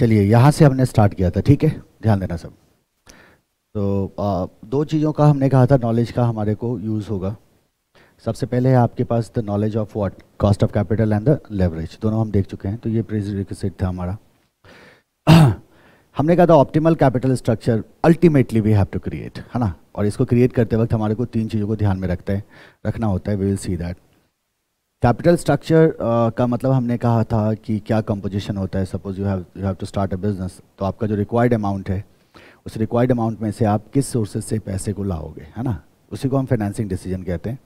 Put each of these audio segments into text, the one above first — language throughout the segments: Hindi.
चलिए यहाँ से हमने स्टार्ट किया था ठीक है ध्यान देना सब तो आ, दो चीज़ों का हमने कहा था नॉलेज का हमारे को यूज़ होगा सबसे पहले है आपके पास the knowledge of what cost of capital and the leverage दोनों हम देख चुके हैं तो ये प्रेजिट था हमारा हमने कहा था optimal capital structure ultimately we have to create है ना और इसको क्रिएट करते वक्त हमारे को तीन चीज़ों को ध्यान में रखते हैं रखना होता है we will see that capital structure uh, का मतलब हमने कहा था कि क्या कंपोजिशन होता है suppose you have you have to start a business तो आपका जो रिक्वायर्ड अमाउंट है उस रिक्वायर्ड अमाउंट में से आप किस सोर्सेज से पैसे को लाओगे है ना उसी को हम फाइनेंसिंग डिसीजन कहते हैं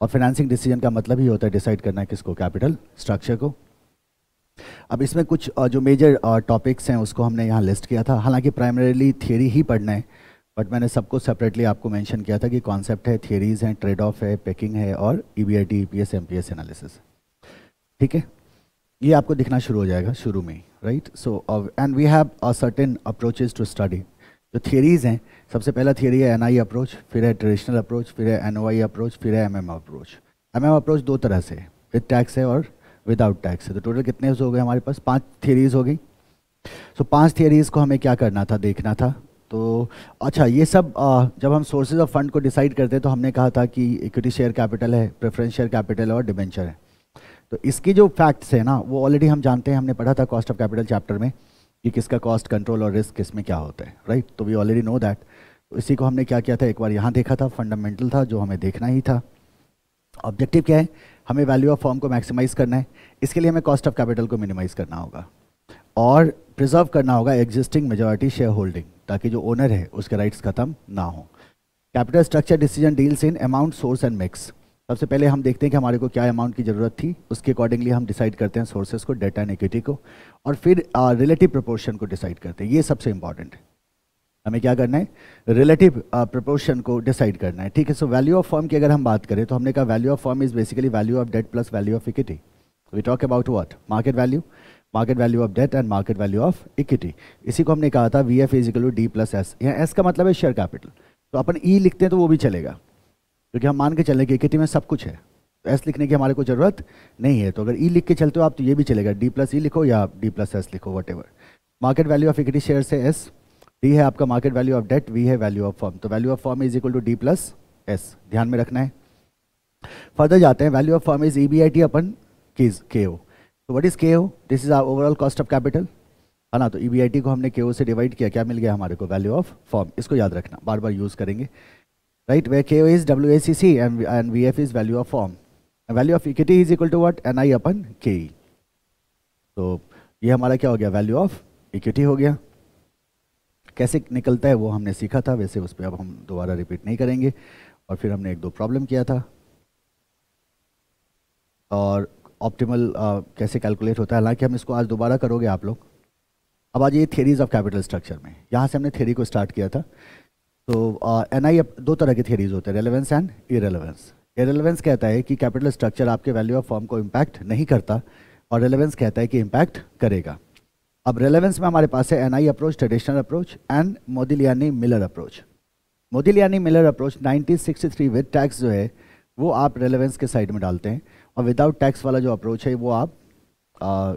और फाइनेंसिंग डिसीजन का मतलब ही होता है डिसाइड करना है किसको कैपिटल स्ट्रक्चर को अब इसमें कुछ uh, जो मेजर टॉपिक्स uh, हैं उसको हमने यहाँ लिस्ट किया था हालांकि प्राइमरीली थियरी ही पढ़ना है बट मैंने सबको सेपरेटली आपको मेंशन किया था कि कॉन्सेप्ट है थियरीज हैं ट्रेड ऑफ है पैकिंग है और E B I T E P S M P S analysis ठीक है ये आपको दिखना शुरू हो जाएगा शुरू में right so and we have a certain approaches to study जो थियरीज हैं सबसे पहला थियरी है एन आई अप्रोच फिर है ट्रेडिशनल अप्रोच फिर है एन ओ आई अप्रोच फिर है M M approach M M approach दो तरह से विद टैक्स है और विदाउट टैक्स है तो टोटल कितने हो गए हमारे पास पांच थियरीज हो गई सो so, पांच थियरीज को हमें क्या करना था देखना था तो अच्छा ये सब जब हम सोर्सेज ऑफ फंड को डिसाइड करते हैं तो हमने कहा था कि इक्विटी शेयर कैपिटल है प्रेफरेंस शेयर कैपिटल और डिबेंचर है तो इसके जो फैक्ट्स हैं ना वो ऑलरेडी हम जानते हैं हमने पढ़ा था कॉस्ट ऑफ कैपिटल चैप्टर में कि किसका कॉस्ट कंट्रोल और रिस्क किस में क्या होता है राइट तो वी ऑलरेडी नो दैट इसी को हमने क्या किया था एक बार यहाँ देखा था फंडामेंटल था जो हमें देखना ही था ऑब्जेक्टिव क्या है हमें वैल्यू ऑफ फॉर्म को मैक्सिमाइज करना है इसके लिए हमें कॉस्ट ऑफ कैपिटल को मिनिमाइज करना होगा और प्रिजर्व करना होगा एग्जिस्टिंग मेजोरिटी शेयर होल्डिंग ताकि जो ओनर है उसके राइट्स खत्म ना हो capital structure decision deals in amount source and mix सबसे पहले हम देखते हैं कि हमारे को क्या अमाउंट की ज़रूरत थी उसके अकॉर्डिंगली हम डिसाइड करते हैं सोर्सेज को डेटा एंड इक्विटी को और फिर रिलेटिव प्रपोर्शन को डिसाइड करते हैं ये सबसे इंपॉर्टेंट है हमें क्या करना है रिलेटिव प्रपोर्शन को डिसाइड करना है ठीक है सो वैल्यू ऑफ फॉर्म की अगर हम बात करें तो हमने कहा value of firm is basically value of debt plus value of equity we talk about what market value market value of debt and market value of equity इसी को हमने कहा था V F is equal to D plus S यहाँ एस का मतलब है शेयर कैपिटल तो अपन ई e लिखते हैं तो वो भी चलेगा क्योंकि तो हम मान के चले कि इक्विटी में सब कुछ है तो एस लिखने की हमारे को ज़रूरत नहीं है तो अगर ई e लिख के चलते हो आप तो ये भी चलेगा डी प्लस ई लिखो या डी प्लस एस लिखो what market value of equity share से एस डी है आपका market value of debt V है वैल्यू ऑफ फॉर्म तो value of firm is equal to D plus S ध्यान में रखना है फर्दर जाते हैं value of firm is E B I T upon K O तो what is K O this is our overall cost of capital है ना तो ई e को हमने के से डिवाइड किया क्या मिल गया हमारे को वैल्यू ऑफ फॉर्म इसको याद रखना बार बार यूज़ करेंगे right where K is W A C C and and V F is value of firm value of equity is equal to what N I upon K E तो ये हमारा क्या हो गया वैल्यू ऑफ इक्विटी हो गया कैसे निकलता है वो हमने सीखा था वैसे उस पर अब हम दोबारा रिपीट नहीं करेंगे और फिर हमने एक दो प्रॉब्लम किया था और ऑप्टिमल uh, कैसे कैलकुलेट होता है हालांकि हम इसको आज दोबारा करोगे आप लोग अब आज ये थेरीज ऑफ कैपिटल स्ट्रक्चर में यहाँ से हमने थेरी को स्टार्ट किया था तो एन uh, आई दो तरह के थेरीज होते हैं रेलिवेंस एंड इरेलीवेंस इरेलीवेंस कहता है कि कैपिटल स्ट्रक्चर आपके वैल्यू ऑफ फॉर्म को इम्पैक्ट नहीं करता और रेलिवेंस कहता है कि इम्पैक्ट करेगा अब रेलिवेंस में हमारे पास है N I approach traditional approach and यानी Miller approach Modigliani Miller approach 1963 with tax जो है वो आप रेलिवेंस के साइड में डालते हैं और विदाउट टैक्स वाला जो अप्रोच है वो आप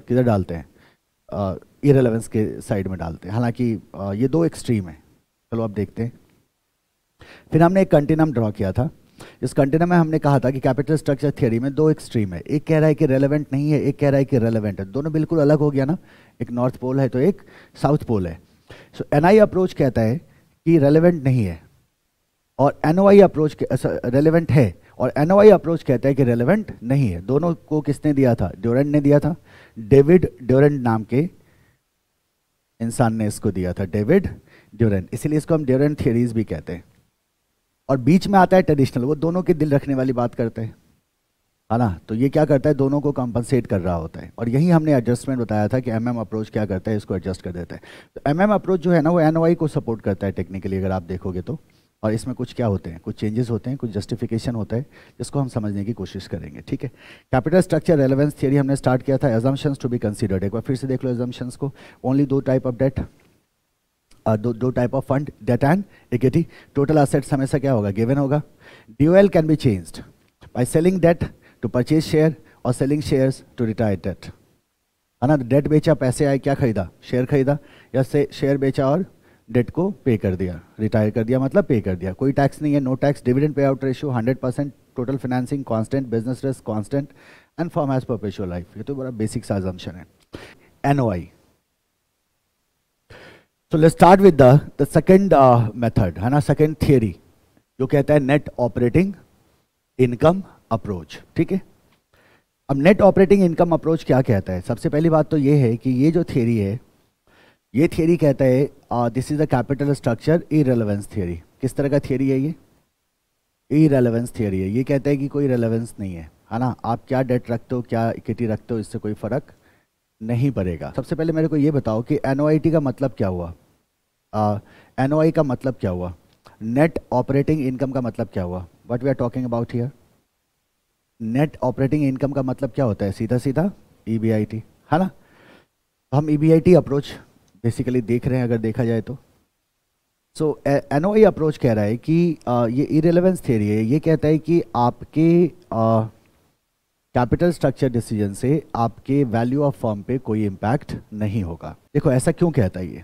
किधर डालते हैं इरेलीवेंस के साइड में डालते हैं हालांकि ये दो एक्सट्रीम है चलो आप देखते हैं फिर हमने एक कंटिनम ड्रॉ किया था इस कंटेनर में हमने कहा था कि कैपिटल स्ट्रक्चर थियरी में दो एक्सट्रीम है एक कह रहा है कि रेलेवेंट नहीं है एक कह रहा है कि रेलेवेंट है दोनों बिल्कुल अलग हो गया ना एक नॉर्थ पोल है तो एक साउथ पोल है सो एन अप्रोच कहता है कि रेलेवेंट नहीं है और N O I approach relevant है और एन अप्रोच कहता है कि रेलिवेंट नहीं है दोनों को किसने दिया था ड्योरेंट ने दिया था डेविड ड्योरेंट नाम के इंसान ने इसको दिया था डेविड ड्योरेंट इसीलिए इसको हम ड्योरेंट थियरीज भी कहते हैं और बीच में आता है ट्रेडिशनल वो दोनों के दिल रखने वाली बात करते हैं है ना तो ये क्या करता है दोनों को कॉम्पनसेट कर रहा होता है और यही हमने एडजस्टमेंट बताया था कि एमएम अप्रोच क्या करता है इसको एडजस्ट कर देता है तो एमएम अप्रोच जो है ना वो एनओआई को सपोर्ट करता है टेक्निकली अगर आप देखोगे तो और इसमें कुछ क्या होते हैं कुछ चेंजेस होते हैं कुछ जस्टिफिकेशन होता है जिसको हम समझने की कोशिश करेंगे ठीक है कैपिटल स्ट्रक्चर रेलेवेंस थियरी हमने स्टार्ट किया था एजम्पन्स टू बी कंसिडर्ड एक बार फिर से देख लो एजम्पन्स को ओनली दो टाइप ऑफ डेट दो दो type of fund debt and equity total assets हमेशा क्या होगा गिवन होगा dual can be changed by selling debt to purchase share और selling shares to retire debt है ना डेट बेचा पैसे आए क्या खरीदा शेयर खरीदा या से शेयर बेचा और डेट को पे कर दिया रिटायर कर दिया मतलब पे कर दिया कोई टैक्स नहीं है no tax dividend payout ratio hundred percent total financing constant business risk constant and firm as perpetual life ये तो बड़ा बेसिक सा ऑप्शन है NOI so let's start with the second method है ना सेकेंड थियरी जो कहता है नेट ऑपरेटिंग इनकम अप्रोच ठीक है अब नेट ऑपरेटिंग इनकम अप्रोच क्या कहता है सबसे पहली बात तो ये है कि ये जो थियरी है ये थियोरी कहता है this is the capital structure irrelevance relevance theory किस तरह का थियोरी है ये इरेलीवेंस रेलिवेंस थियोरी है ये कहता है कि कोई रेलिवेंस नहीं है है ना आप क्या डेट रखते हो क्या इक्विटी रखते हो इससे कोई फ़र्क नहीं पड़ेगा सबसे पहले मेरे को ये बताओ कि एन का मतलब क्या हुआ एन uh, का मतलब क्या हुआ नेट ऑपरेटिंग इनकम का मतलब क्या हुआ what we are talking about here net operating income का मतलब क्या होता है सीधा सीधा ई है ना तो हम ई e अप्रोच बेसिकली देख रहे हैं अगर देखा जाए तो सो एनओ ओ अप्रोच कह रहा है कि ये इरेलीवेंस थेरी है ये कहता है कि आपके कैपिटल स्ट्रक्चर डिसीजन से आपके वैल्यू ऑफ फर्म पे कोई इम्पैक्ट नहीं होगा देखो ऐसा क्यों कहता है ये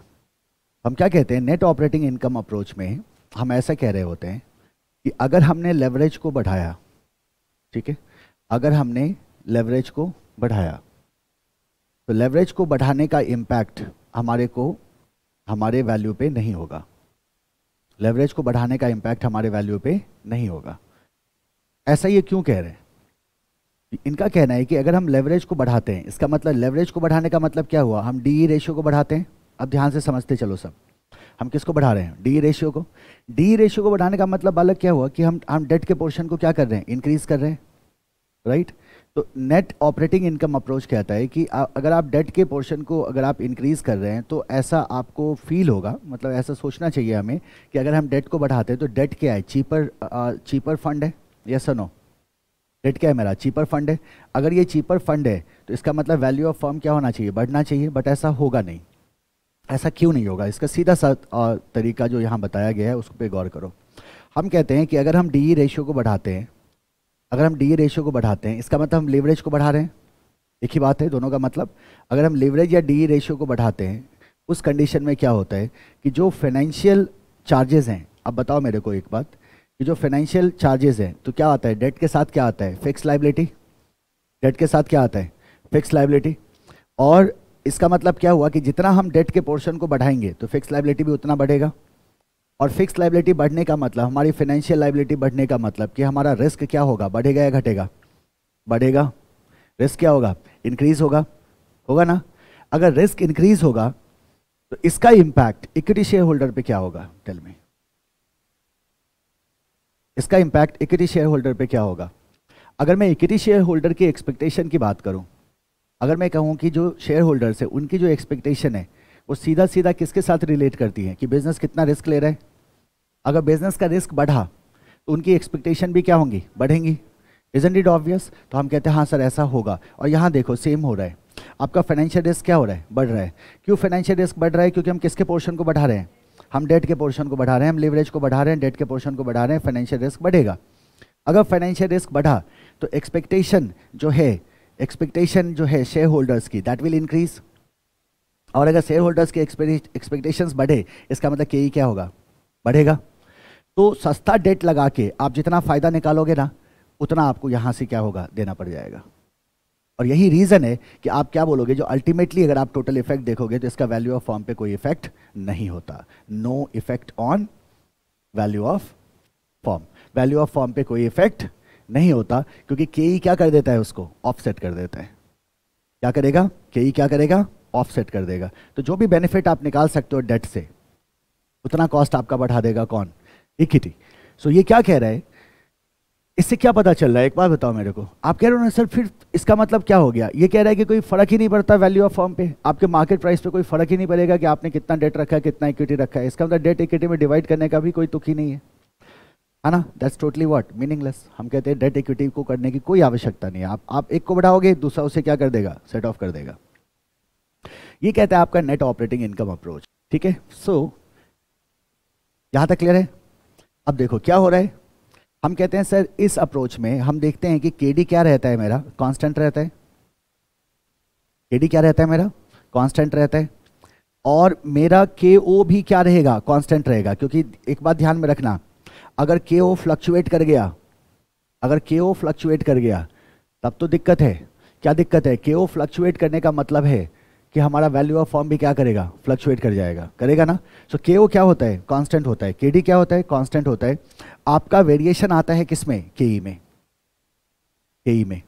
हम क्या कहते हैं नेट ऑपरेटिंग इनकम अप्रोच में हम ऐसा कह रहे होते हैं कि अगर हमने लेवरेज को बढ़ाया ठीक है अगर हमने लेवरेज को बढ़ाया तो लेवरेज को बढ़ाने का इम्पैक्ट हमारे को हमारे वैल्यू पे नहीं होगा लेवरेज को बढ़ाने का इम्पैक्ट हमारे वैल्यू पे नहीं होगा ऐसा ये क्यों कह रहे हैं इनका कहना है कि अगर हम लेवरेज को बढ़ाते हैं इसका मतलब लेवरेज को बढ़ाने का मतलब क्या हुआ हम डी रेशियो e को बढ़ाते हैं अब ध्यान से समझते चलो सब हम किसको बढ़ा रहे हैं डी रेशियो e को डी रेशियो e को बढ़ाने का मतलब अलग क्या हुआ कि हम हम डेट के पोर्शन को क्या कर रहे हैं इंक्रीज कर रहे हैं राइट right? तो नेट ऑपरेटिंग इनकम अप्रोच कहता है कि अगर आप डेट के पोर्शन को अगर आप इंक्रीज़ कर रहे हैं तो ऐसा आपको फील होगा मतलब ऐसा सोचना चाहिए हमें कि अगर हम डेट को बढ़ाते हैं तो डेट क्या है चीपर आ, चीपर फंड है या सनो डेट क्या है मेरा चीपर फंड है अगर ये चीपर फंड है तो इसका मतलब वैल्यू ऑफ फर्म क्या होना चाहिए बढ़ना चाहिए बट ऐसा होगा नहीं ऐसा क्यों नहीं होगा इसका सीधा सा तरीका जो यहाँ बताया गया है उस पर गौर करो हम कहते हैं कि अगर हम डी रेशियो e को बढ़ाते हैं अगर हम डी रेशियो e को बढ़ाते हैं इसका मतलब हम लेवरेज को बढ़ा रहे हैं एक ही बात है दोनों का मतलब अगर हम लेवरेज या डी रेशियो e को बढ़ाते हैं उस कंडीशन में क्या होता है कि जो फाइनेंशियल चार्जेस हैं अब बताओ मेरे को एक बात कि जो फाइनेंशियल चार्जेस हैं तो क्या आता है डेट के साथ क्या आता है फिक्स लाइबिलिटी डेट के साथ क्या आता है फिक्स लाइबिलिटी और इसका मतलब क्या हुआ कि जितना हम डेट के पोर्शन को बढ़ाएंगे तो फिक्स लाइबिलिटी भी उतना बढ़ेगा और फिक्स लाइबिलिटी बढ़ने का मतलब हमारी फाइनेंशियल लाइबिलिटी बढ़ने का मतलब कि हमारा रिस्क क्या होगा बढ़ेगा या घटेगा बढ़ेगा रिस्क क्या होगा इंक्रीज होगा होगा ना अगर रिस्क इंक्रीज होगा तो इसका इम्पैक्ट इक्विटी शेयर होल्डर पे क्या होगा टेल मी इसका इम्पैक्ट इक्विटी शेयर होल्डर पे क्या होगा अगर मैं इक्विटी शेयर होल्डर की एक्सपेक्टेशन की बात करूं अगर मैं कहूं कि जो शेयर होल्डर्स है उनकी जो एक्सपेक्टेशन है वो सीधा सीधा किसके साथ रिलेट करती है कि बिजनेस कितना रिस्क ले रहा है अगर बिजनेस का रिस्क बढ़ा तो उनकी एक्सपेक्टेशन भी क्या होंगी बढ़ेंगी इजेंट इट ऑब्वियस तो हम कहते हैं हाँ सर ऐसा होगा और यहाँ देखो सेम हो रहा है आपका फाइनेंशियल रिस्क क्या हो रहा है बढ़ रहा है क्यों फाइनेंशियल रिस्क बढ़ रहा है क्योंकि हम किसके पोर्शन को बढ़ा रहे हैं हम डेट के पोर्शन को बढ़ा रहे हैं हम लेवरेज को बढ़ा रहे हैं डेट के पोर्शन को बढ़ा रहे हैं फाइनेंशियल रिस्क बढ़ेगा अगर फाइनेंशियल रिस्क बढ़ा तो एक्सपेक्टेशन जो है एक्सपेक्टेशन जो है शेयर होल्डर्स की दैट विल इंक्रीज और अगर शेयर होल्डर्स की एक्सपेक्टेशंस बढ़े इसका मतलब के e क्या होगा बढ़ेगा तो सस्ता डेट लगा के आप जितना फ़ायदा निकालोगे ना उतना आपको यहां से क्या होगा देना पड़ जाएगा और यही रीज़न है कि आप क्या बोलोगे जो अल्टीमेटली अगर आप टोटल इफेक्ट देखोगे तो इसका वैल्यू ऑफ फॉर्म पे कोई इफेक्ट नहीं होता no effect on value of firm value of firm पे कोई इफेक्ट नहीं होता क्योंकि के ई e क्या कर देता है उसको ऑफसेट कर देता है क्या करेगा के ई e क्या करेगा ऑफसेट कर देगा तो जो भी बेनिफिट आप निकाल सकते हो डेट से उतना कॉस्ट आपका बढ़ा देगा कौन इक्विटी सो ये क्या कह रहा है इससे क्या पता चल रहा है एक बार बताओ मेरे को आप कह रहे हो ना सर फिर इसका मतलब क्या हो गया ये कह रहा है कि कोई फर्क ही नहीं पड़ता वैल्यू ऑफ फॉर्म पे आपके मार्केट प्राइस पे कोई फर्क ही नहीं पड़ेगा कि आपने कितना डेट रखा है कितना इक्विटी रखा है इसका मतलब डेट इक्विटी में डिवाइड करने का भी कोई तुखी ही नहीं है है ना दैट्स टोटली वॉट मीनिंगलेस हम कहते हैं डेट इक्विटी को करने की कोई आवश्यकता नहीं है आप आप एक को बढ़ाओगे दूसरा उसे क्या कर देगा सेट ऑफ कर देगा ये कहता है आपका नेट ऑपरेटिंग इनकम अप्रोच ठीक है सो यहां तक क्लियर है अब देखो क्या हो रहा है हम कहते हैं सर इस अप्रोच में हम देखते हैं कि के क्या रहता है मेरा कांस्टेंट रहता है के क्या रहता है मेरा कांस्टेंट रहता है और मेरा के भी क्या रहेगा कांस्टेंट रहेगा क्योंकि एक बात ध्यान में रखना अगर के ओ फ्लक्चुएट कर गया अगर के ओ फ्लक्चुएट कर गया तब तो दिक्कत है क्या दिक्कत है के ओ फ्लक्चुएट करने का मतलब है कि हमारा वैल्यू ऑफ फॉर्म भी क्या करेगा फ्लक्चुएट कर जाएगा करेगा ना सो के ओ क्या होता है कांस्टेंट होता है के डी क्या होता है कांस्टेंट होता है आपका वेरिएशन आता है किसमें के ई में के e ई e में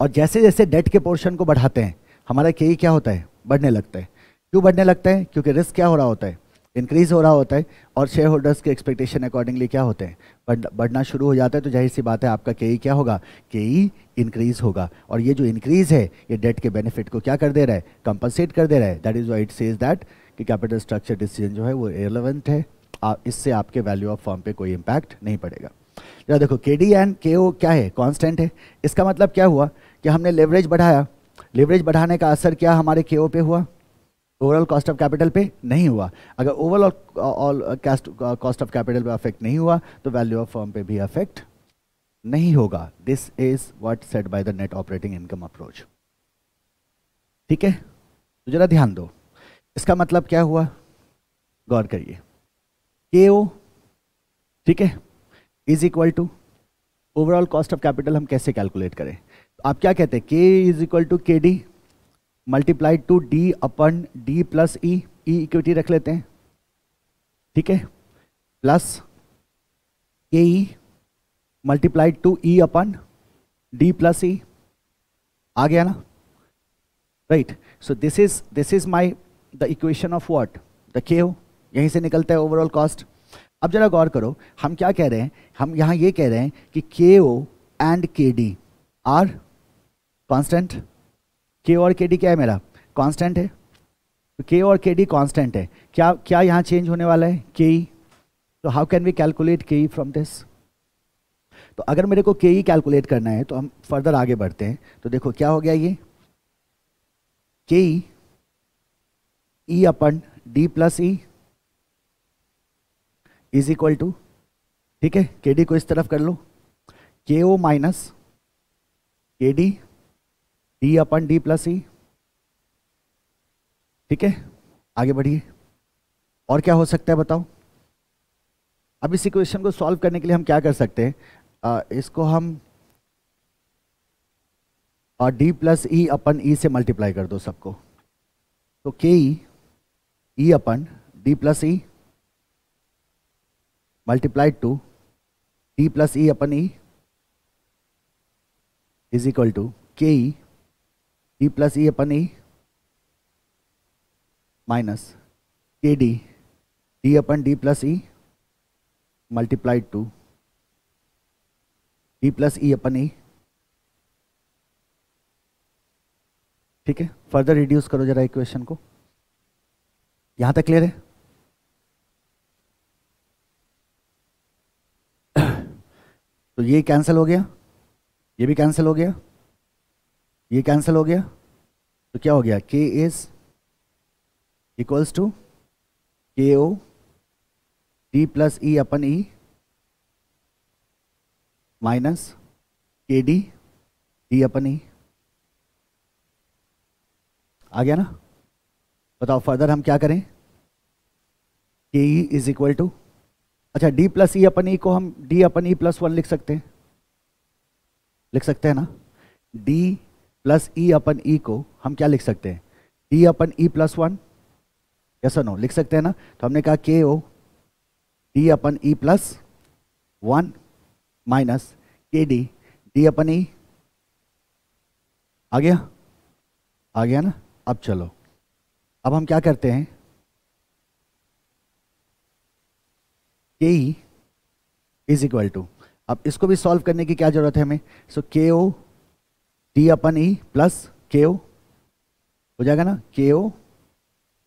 और जैसे जैसे डेट के पोर्शन को बढ़ाते हैं हमारा के ई e क्या होता है बढ़ने लगता है क्यों बढ़ने लगता है क्योंकि रिस्क क्या हो रहा होता है इंक्रीज हो रहा होता है और शेयर होल्डर्स के एक्सपेक्टेशन अकॉर्डिंगली क्या होते हैं बढ़ना शुरू हो जाता है तो जाहिर सी बात है आपका के ई क्या होगा के ई इंक्रीज होगा और ये जो इंक्रीज है ये डेट के बेनिफिट को क्या कर दे रहा है कंपनसेट कर दे रहा है that is why it says that कि कैपिटल स्ट्रक्चर डिसीजन जो है वो एलेवेंट है आ, इससे आपके वैल्यू ऑफ फॉर्म पे कोई इम्पैक्ट नहीं पड़ेगा जरा देखो के डी एंड के ओ क्या है कॉन्स्टेंट है इसका मतलब क्या हुआ कि हमने लेवरेज बढ़ाया लेवरेज बढ़ाने का असर क्या हमारे के ओ पे हुआ ओवरऑल कॉस्ट ऑफ कैपिटल पे नहीं हुआ अगर ओवरऑल कॉस्ट ऑफ कैपिटल पे अफेक्ट नहीं हुआ तो वैल्यू ऑफ फॉर्म पे भी अफेक्ट नहीं होगा this is what set by the net operating income approach ठीक है तो जरा ध्यान दो इसका मतलब क्या हुआ गौर करिए के ओ ठीक है is equal to overall cost of capital हम कैसे कैलकुलेट करें तो आप क्या कहते हैं K is equal to K D multiply to D upon D plus E E equity रख लेते हैं ठीक है plus K E multiplied to E upon D plus E आ गया ना right so this is this is my the equation of what the K यहीं से निकलता है ओवरऑल कॉस्ट अब जरा गौर करो हम क्या कह रहे हैं हम यहाँ ये कह रहे हैं कि K O and K D are constant K O और के डी क्या है मेरा कॉन्स्टेंट है के तो ओ और के डी कॉन्स्टेंट है क्या क्या यहाँ चेंज होने वाला है के ई तो हाउ कैन वी कैलकुलेट के ई फ्रॉम दिस तो अगर मेरे को के ई कैलकुलेट करना है तो हम फर्दर आगे बढ़ते हैं तो देखो क्या हो गया ये K E E upon D plus E is equal to ठीक है के डी को इस तरफ कर लो K O minus K D D upon D plus E ठीक है आगे बढ़िए और क्या हो सकता है बताओ अब इस इक्वेशन को सॉल्व करने के लिए हम क्या कर सकते हैं इसको हम और डी प्लस ई अपन ई से मल्टीप्लाई कर दो सबको तो K E E upon D plus E multiply to D plus E upon E is equal to K E D plus E upon E minus K D D upon D plus E multiply to E plus E upon E e. ठीक है फर्दर रिड्यूस करो जरा इक्वेशन को यहां तक क्लियर है तो ये कैंसिल हो गया ये भी कैंसिल हो गया ये कैंसिल हो गया तो क्या हो गया के is equals to K O D plus E upon E e minus K D D upon E आ गया ना बताओ फर्दर हम क्या करें K E is equal to अच्छा D plus E upon E को हम डी अपन ई प्लस वन लिख सकते हैं लिख सकते हैं ना D plus E upon E को हम क्या लिख सकते हैं डी अपन E plus one yes no लिख सकते हैं ना तो हमने कहा के ओ डी अपन E plus one minus K D D अपन ई आ गया आ गया ना अब चलो अब हम क्या करते हैं के ई इज इक्वल टू अब इसको भी सॉल्व करने की क्या जरूरत है हमें सो के ओ डी अपन ई प्लस के ओ हो जाएगा ना के ओ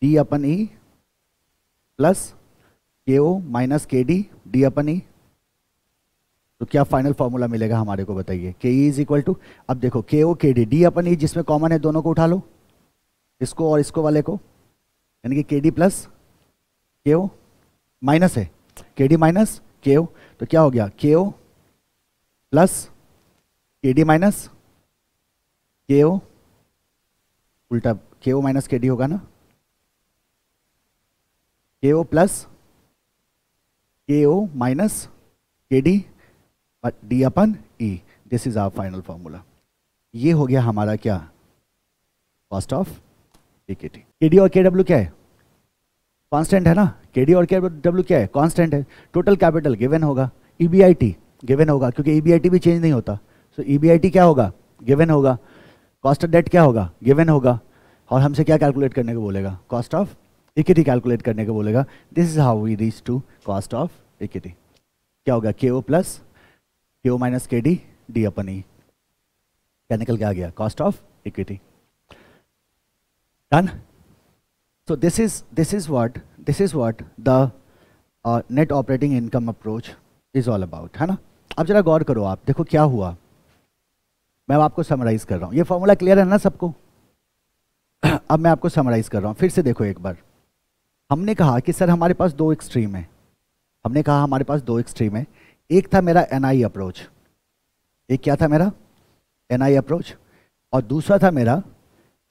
डी अपन E plus K O minus K D D अपन ई तो क्या फाइनल फॉर्मूला मिलेगा हमारे को बताइए के ई इज इक्वल टू अब देखो K O K D D अपन ई e जिसमें कॉमन है दोनों को उठा लो इसको और इसको वाले को यानी कि के D plus K O minus है के डी माइनस के ओ तो क्या हो गया K O plus K D minus K O उल्टा के ओ माइनस के डी होगा ना के O plus K O minus K D और D upon E this is our final formula ये हो गया हमारा क्या cost of equity K D और के डब्ल्यू क्या है कांस्टेंट है ना के डी और के डब्ल्यू क्या है कांस्टेंट है टोटल कैपिटल गिवन होगा E B I T given होगा क्योंकि ई बी आई टी भी चेंज नहीं होता सो ई बी आई टी क्या होगा गिवन होगा कॉस्ट ऑफ डेट क्या होगा गिवन होगा और हमसे क्या कैलकुलेट करने को बोलेगा कॉस्ट ऑफ इक्विटी कैलकुलेट करने को बोलेगा this is how we reach to cost of equity क्या होगा K O plus K O minus K D D अपन ई क्या निकल के आ गया cost of equity done so this is this is what this is what the net operating income approach is all about है ना अब जरा गौर करो आप देखो क्या हुआ मैं आपको समराइज कर रहा हूँ ये फॉर्मूला क्लियर है ना सबको अब मैं आपको समराइज कर रहा हूँ फिर से देखो एक बार हमने कहा कि सर हमारे पास दो एक्सट्रीम है हमने कहा हमारे पास दो एक्सट्रीम है एक था मेरा एनआई अप्रोच एक क्या था मेरा एनआई अप्रोच और दूसरा था मेरा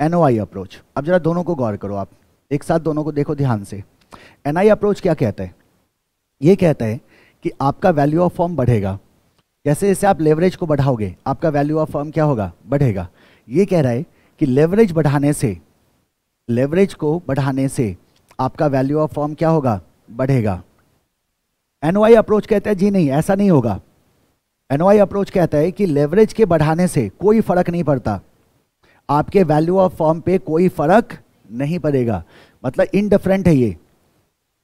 एनओआई अप्रोच अब जरा दोनों को गौर करो आप एक साथ दोनों को देखो ध्यान से एनआई अप्रोच क्या कहता है ये कहता है कि आपका वैल्यू ऑफ फॉर्म बढ़ेगा जैसे जैसे आप लेवरेज को बढ़ाओगे आपका वैल्यू ऑफ फॉर्म क्या होगा बढ़ेगा ये कह रहा है कि लेवरेज बढ़ाने से लेवरेज को बढ़ाने से आपका वैल्यू ऑफ फॉर्म क्या होगा बढ़ेगा एनओआई अप्रोच कहता है जी नहीं ऐसा नहीं होगा एनओआई अप्रोच कहता है कि लेवरेज के बढ़ाने से कोई फर्क नहीं पड़ता आपके वैल्यू ऑफ फॉर्म पे कोई फर्क नहीं पड़ेगा मतलब इनडिफरेंट है ये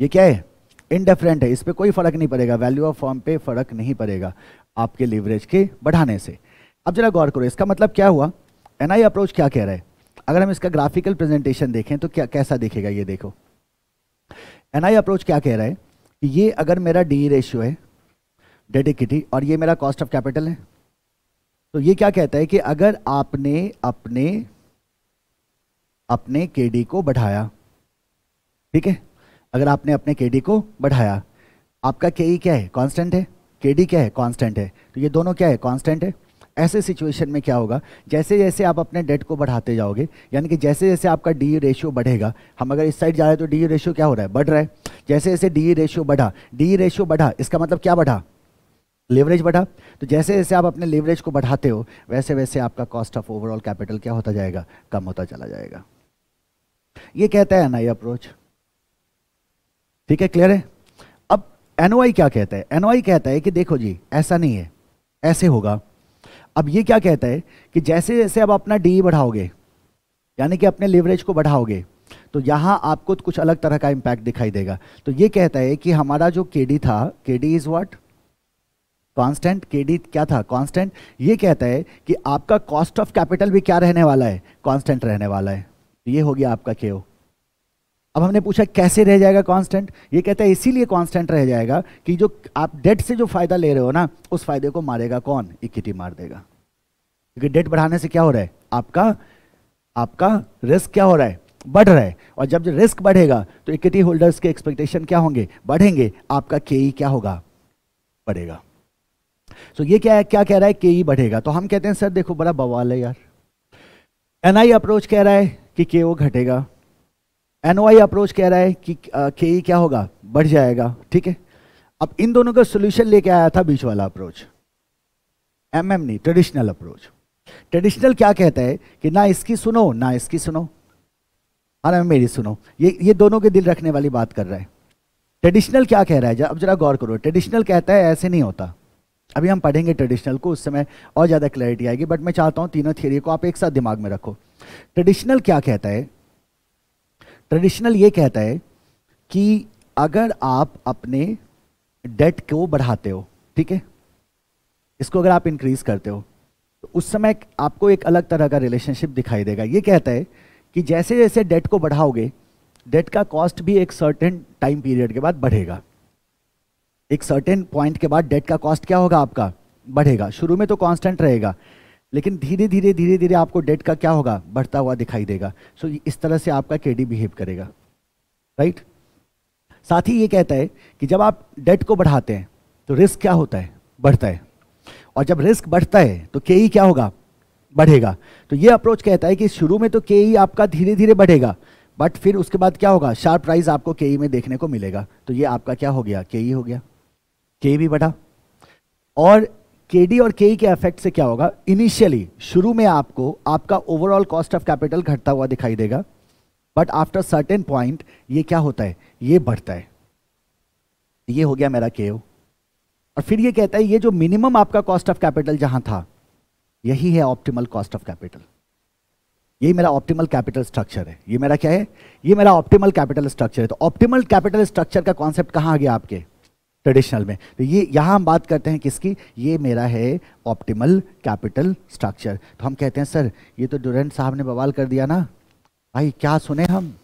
ये क्या है इनडिफरेंट है इस पर कोई फर्क नहीं पड़ेगा वैल्यू ऑफ फॉर्म पे फर्क नहीं पड़ेगा आपके लेवरेज के बढ़ाने से अब जरा गौर करो इसका मतलब क्या हुआ एन अप्रोच क्या कह रहा है अगर हम इसका ग्राफिकल प्रेजेंटेशन देखें तो क्या कैसा दिखेगा ये देखो एन अप्रोच क्या कह रहा है कि ये अगर मेरा डी रेशियो है डेट इक्विटी और ये मेरा कॉस्ट ऑफ कैपिटल है तो ये क्या कहता है कि अगर आपने अपने अपने के को बढ़ाया ठीक है अगर आपने अपने के को बढ़ाया आपका के e क्या है कांस्टेंट है के क्या है कांस्टेंट है तो ये दोनों क्या है कांस्टेंट है ऐसे सिचुएशन में क्या होगा जैसे जैसे आप अपने डेट को बढ़ाते जाओगे यानी कि जैसे जैसे आपका डी रेशियो e बढ़ेगा हम अगर इस साइड जा रहे हैं तो डी रेशियो e क्या हो रहा है बढ़ रहा है जैसे जैसे डी रेशियो बढ़ा डी रेशियो e बढ़ा इसका मतलब क्या बढ़ा लेवरेज बढ़ा तो जैसे जैसे आप अपने लेवरेज को बढ़ाते हो वैसे वैसे आपका कॉस्ट ऑफ ओवरऑल कैपिटल क्या होता जाएगा कम होता चला जाएगा ये कहता है ना ये अप्रोच ठीक है क्लियर है अब एनओआई क्या कहता है एनओआई कहता है कि देखो जी ऐसा नहीं है ऐसे होगा अब ये क्या कहता है कि जैसे जैसे अब अपना डी बढ़ाओगे यानी कि अपने लेवरेज को बढ़ाओगे तो यहाँ आपको कुछ अलग तरह का इम्पैक्ट दिखाई देगा तो ये कहता है कि हमारा जो के डी था के डी इज़ वाट कांस्टेंट के क्या था कांस्टेंट ये कहता है कि आपका कॉस्ट ऑफ कैपिटल भी क्या रहने वाला है कांस्टेंट रहने वाला है तो ये हो गया आपका ओ अब हमने पूछा कैसे रह जाएगा कांस्टेंट ये कहता है इसीलिए कांस्टेंट रह जाएगा कि जो आप डेट से जो फायदा ले रहे हो ना उस फायदे को मारेगा कौन इक्विटी मार देगा क्योंकि डेट बढ़ाने से क्या हो रहा है आपका आपका रिस्क क्या हो रहा है बढ़ रहा है और जब रिस्क बढ़ेगा तो इक्विटी होल्डर्स के एक्सपेक्टेशन क्या होंगे बढ़ेंगे आपका के e क्या होगा बढ़ेगा सो so ये क्या है क्या कह रहा है के e बढ़ेगा तो हम कहते हैं सर देखो बड़ा बवाल है यार एनआई अप्रोच कह रहा है कि के घटेगा एनओआई अप्रोच कह रहा है कि के e क्या होगा बढ़ जाएगा ठीक है अब इन दोनों का सोल्यूशन लेके आया था बीच वाला अप्रोच एम एम नहीं ट्रेडिशनल अप्रोच ट्रेडिशनल क्या कहता है कि ना इसकी सुनो ना इसकी सुनो हाँ ना मेरी सुनो ये ये दोनों के दिल रखने वाली बात कर रहा है ट्रेडिशनल क्या कह रहा है अब जरा गौर करो ट्रेडिशनल कहता है ऐसे नहीं होता अभी हम पढ़ेंगे ट्रेडिशनल को उस समय और ज़्यादा क्लैरिटी आएगी बट मैं चाहता हूँ तीनों थियरी को आप एक साथ दिमाग में रखो ट्रेडिशनल क्या कहता है ट्रेडिशनल ये कहता है कि अगर आप अपने डेट को बढ़ाते हो ठीक है इसको अगर आप इंक्रीज करते हो तो उस समय आपको एक अलग तरह का रिलेशनशिप दिखाई देगा ये कहता है कि जैसे जैसे डेट को बढ़ाओगे डेट का कॉस्ट भी एक सर्टेन टाइम पीरियड के बाद बढ़ेगा एक सर्टेन पॉइंट के बाद डेट का कॉस्ट क्या होगा आपका बढ़ेगा शुरू में तो कांस्टेंट रहेगा लेकिन धीरे धीरे धीरे धीरे आपको डेट का क्या होगा बढ़ता हुआ दिखाई देगा सो so, इस तरह से आपका के बिहेव करेगा राइट right? साथ ही ये कहता है कि जब आप डेट को बढ़ाते हैं तो रिस्क क्या होता है बढ़ता है और जब रिस्क बढ़ता है तो के e क्या होगा बढ़ेगा तो ये अप्रोच कहता है कि शुरू में तो के e आपका धीरे धीरे बढ़ेगा बट फिर उसके बाद क्या होगा शार्प प्राइस आपको के e में देखने को मिलेगा तो ये आपका क्या हो गया के हो गया के भी बढ़ा और E के डी और के के इफेक्ट से क्या होगा इनिशियली शुरू में आपको आपका ओवरऑल कॉस्ट ऑफ कैपिटल घटता हुआ दिखाई देगा बट आफ्टर सर्टेन पॉइंट ये क्या होता है ये बढ़ता है ये हो गया मेरा के और फिर ये कहता है ये जो मिनिमम आपका कॉस्ट ऑफ कैपिटल जहां था यही है ऑप्टिमल कॉस्ट ऑफ कैपिटल यही मेरा ऑप्टिमल कैपिटल स्ट्रक्चर है ये मेरा क्या है ये मेरा ऑप्टिमल कैपिटल स्ट्रक्चर है तो ऑप्टिमल कैपिटल स्ट्रक्चर का कॉन्सेप्ट कहाँ आ गया आपके ट्रेडिशनल में तो ये यहाँ हम बात करते हैं किसकी ये मेरा है ऑप्टिमल कैपिटल स्ट्रक्चर तो हम कहते हैं सर ये तो डोरेंट साहब ने बवाल कर दिया ना भाई क्या सुने हम